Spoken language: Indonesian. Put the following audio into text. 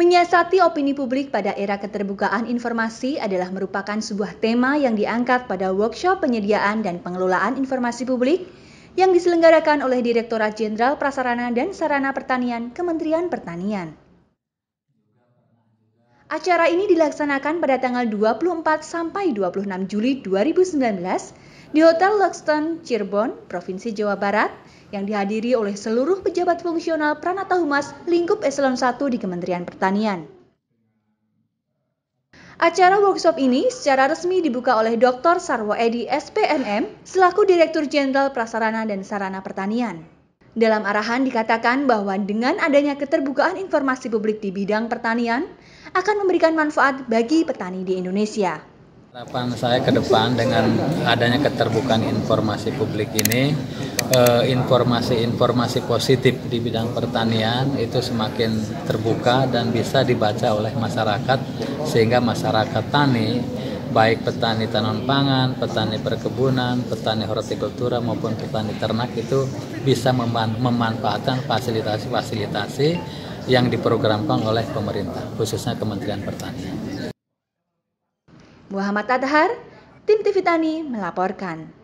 Menyiasati opini publik pada era keterbukaan informasi adalah merupakan sebuah tema yang diangkat pada workshop penyediaan dan pengelolaan informasi publik yang diselenggarakan oleh Direktorat Jenderal Prasarana dan Sarana Pertanian Kementerian Pertanian. Acara ini dilaksanakan pada tanggal 24 sampai 26 Juli 2019 di Hotel Luxton, Cirebon, Provinsi Jawa Barat yang dihadiri oleh seluruh pejabat fungsional Pranata Humas lingkup eselon 1 di Kementerian Pertanian. Acara workshop ini secara resmi dibuka oleh Dr. Sarwo Edi SPMM selaku Direktur Jenderal Prasarana dan Sarana Pertanian. Dalam arahan dikatakan bahwa dengan adanya keterbukaan informasi publik di bidang pertanian akan memberikan manfaat bagi petani di Indonesia. Harapan saya ke depan dengan adanya keterbukaan informasi publik ini informasi-informasi eh, positif di bidang pertanian itu semakin terbuka dan bisa dibaca oleh masyarakat sehingga masyarakat tani baik petani tanaman pangan, petani perkebunan, petani hortikultura maupun petani ternak itu bisa memanfaatkan fasilitasi-fasilitasi yang diprogramkan oleh pemerintah khususnya Kementerian Pertanian. Muhammad Adhar, Tim TV Tani melaporkan.